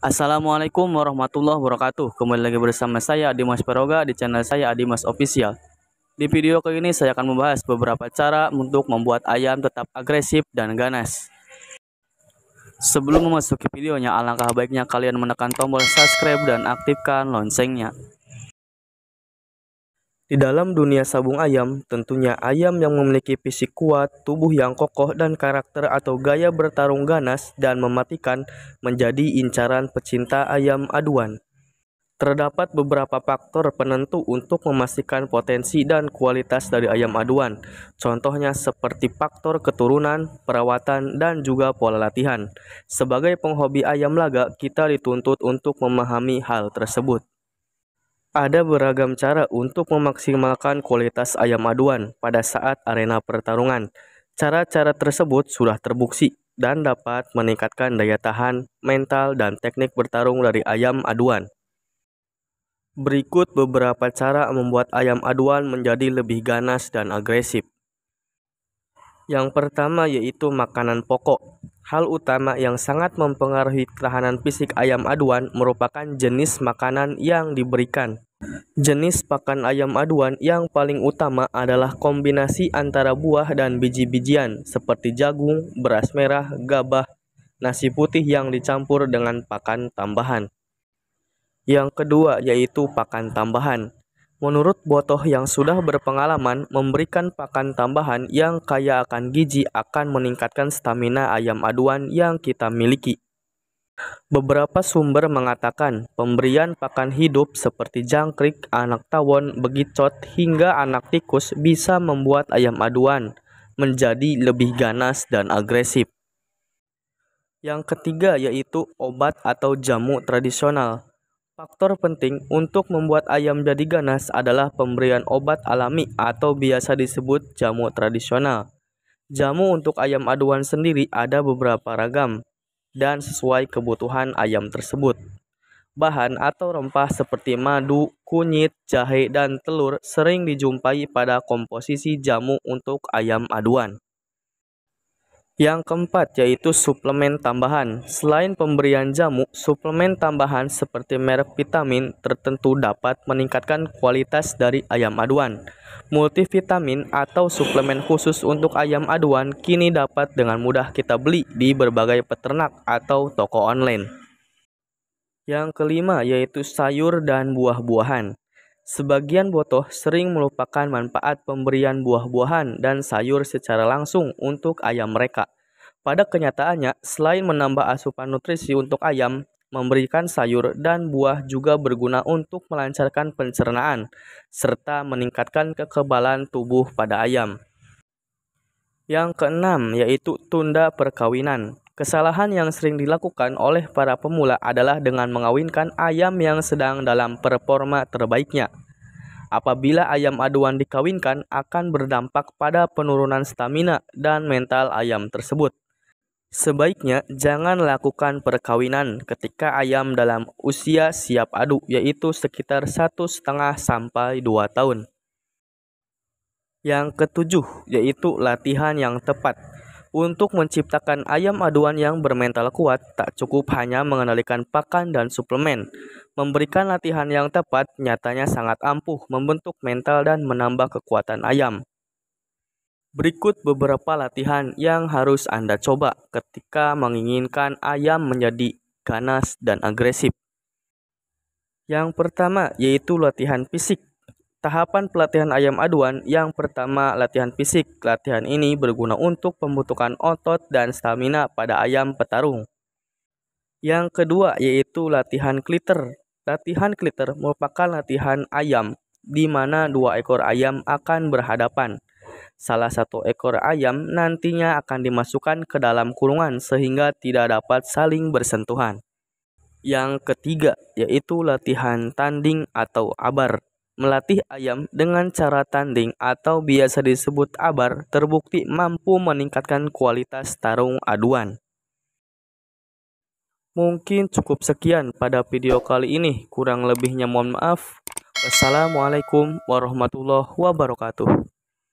Assalamualaikum warahmatullahi wabarakatuh Kembali lagi bersama saya Adimas Peroga di channel saya Adimas Official Di video kali ini saya akan membahas beberapa cara untuk membuat ayam tetap agresif dan ganas Sebelum memasuki videonya alangkah baiknya kalian menekan tombol subscribe dan aktifkan loncengnya di dalam dunia sabung ayam, tentunya ayam yang memiliki fisik kuat, tubuh yang kokoh, dan karakter atau gaya bertarung ganas dan mematikan menjadi incaran pecinta ayam aduan. Terdapat beberapa faktor penentu untuk memastikan potensi dan kualitas dari ayam aduan, contohnya seperti faktor keturunan, perawatan, dan juga pola latihan. Sebagai penghobi ayam laga, kita dituntut untuk memahami hal tersebut. Ada beragam cara untuk memaksimalkan kualitas ayam aduan pada saat arena pertarungan. Cara-cara tersebut sudah terbukti dan dapat meningkatkan daya tahan, mental, dan teknik bertarung dari ayam aduan. Berikut beberapa cara membuat ayam aduan menjadi lebih ganas dan agresif. Yang pertama yaitu makanan pokok. Hal utama yang sangat mempengaruhi ketahanan fisik ayam aduan merupakan jenis makanan yang diberikan. Jenis pakan ayam aduan yang paling utama adalah kombinasi antara buah dan biji-bijian seperti jagung, beras merah, gabah, nasi putih yang dicampur dengan pakan tambahan. Yang kedua yaitu pakan tambahan. Menurut botoh yang sudah berpengalaman, memberikan pakan tambahan yang kaya akan gizi akan meningkatkan stamina ayam aduan yang kita miliki. Beberapa sumber mengatakan pemberian pakan hidup seperti jangkrik, anak tawon, begicot, hingga anak tikus bisa membuat ayam aduan menjadi lebih ganas dan agresif. Yang ketiga yaitu obat atau jamu tradisional. Faktor penting untuk membuat ayam jadi ganas adalah pemberian obat alami atau biasa disebut jamu tradisional. Jamu untuk ayam aduan sendiri ada beberapa ragam dan sesuai kebutuhan ayam tersebut. Bahan atau rempah seperti madu, kunyit, jahe, dan telur sering dijumpai pada komposisi jamu untuk ayam aduan. Yang keempat yaitu suplemen tambahan. Selain pemberian jamu, suplemen tambahan seperti merek vitamin tertentu dapat meningkatkan kualitas dari ayam aduan. Multivitamin atau suplemen khusus untuk ayam aduan kini dapat dengan mudah kita beli di berbagai peternak atau toko online. Yang kelima yaitu sayur dan buah-buahan. Sebagian botoh sering melupakan manfaat pemberian buah-buahan dan sayur secara langsung untuk ayam mereka. Pada kenyataannya, selain menambah asupan nutrisi untuk ayam, memberikan sayur dan buah juga berguna untuk melancarkan pencernaan serta meningkatkan kekebalan tubuh pada ayam. Yang keenam yaitu tunda perkawinan. Kesalahan yang sering dilakukan oleh para pemula adalah dengan mengawinkan ayam yang sedang dalam performa terbaiknya. Apabila ayam aduan dikawinkan akan berdampak pada penurunan stamina dan mental ayam tersebut. Sebaiknya jangan lakukan perkawinan ketika ayam dalam usia siap adu yaitu sekitar satu setengah sampai 2 tahun. Yang ketujuh yaitu latihan yang tepat. Untuk menciptakan ayam aduan yang bermental kuat, tak cukup hanya mengendalikan pakan dan suplemen. Memberikan latihan yang tepat nyatanya sangat ampuh membentuk mental dan menambah kekuatan ayam. Berikut beberapa latihan yang harus Anda coba ketika menginginkan ayam menjadi ganas dan agresif. Yang pertama yaitu latihan fisik. Tahapan pelatihan ayam aduan yang pertama latihan fisik. Latihan ini berguna untuk pembentukan otot dan stamina pada ayam petarung. Yang kedua yaitu latihan kliter. Latihan kliter merupakan latihan ayam di mana dua ekor ayam akan berhadapan. Salah satu ekor ayam nantinya akan dimasukkan ke dalam kurungan sehingga tidak dapat saling bersentuhan. Yang ketiga yaitu latihan tanding atau abar melatih ayam dengan cara tanding atau biasa disebut abar terbukti mampu meningkatkan kualitas tarung aduan. Mungkin cukup sekian pada video kali ini, kurang lebihnya mohon maaf. Wassalamualaikum warahmatullahi wabarakatuh.